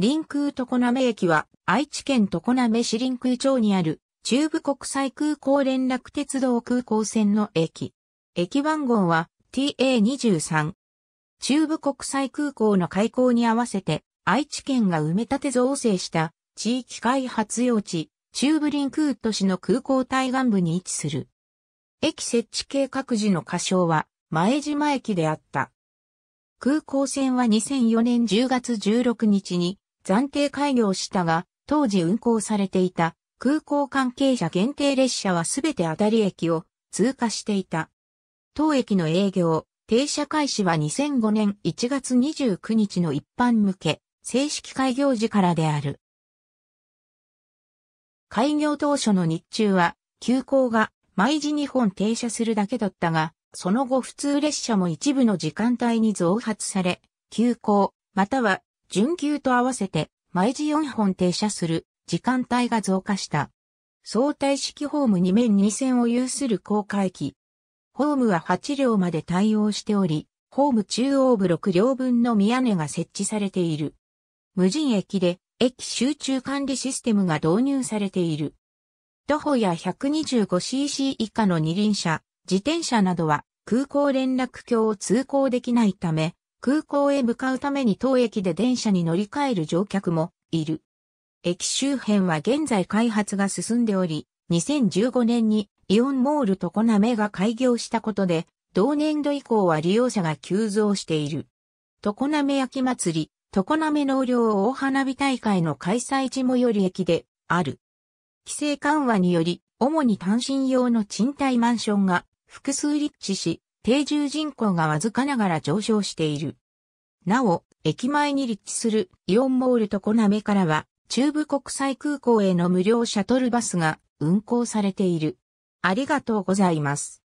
臨空常滑駅は愛知県常滑市臨空町にある中部国際空港連絡鉄道空港線の駅。駅番号は TA23。中部国際空港の開港に合わせて愛知県が埋め立て造成した地域開発用地中部臨空都市の空港対岸部に位置する。駅設置計画時の仮称は前島駅であった。空港線は2004年10月16日に暫定開業したが、当時運行されていた空港関係者限定列車はすべてあたり駅を通過していた。当駅の営業、停車開始は2005年1月29日の一般向け、正式開業時からである。開業当初の日中は、急行が毎時2本停車するだけだったが、その後普通列車も一部の時間帯に増発され、急行、または準急と合わせて毎時4本停車する時間帯が増加した。相対式ホーム2面2線を有する高架機。ホームは8両まで対応しており、ホーム中央部6両分の宮根が設置されている。無人駅で駅集中管理システムが導入されている。徒歩や 125cc 以下の二輪車、自転車などは空港連絡橋を通行できないため、空港へ向かうために当駅で電車に乗り換える乗客もいる。駅周辺は現在開発が進んでおり、2015年にイオンモールとコナメが開業したことで、同年度以降は利用者が急増している。常滑焼き祭り、常滑農業大花火大会の開催地もより駅である。規制緩和により、主に単身用の賃貸マンションが複数立地し、定住人口がわずかながら上昇している。なお、駅前に立地するイオンモールとコナメからは、中部国際空港への無料シャトルバスが運行されている。ありがとうございます。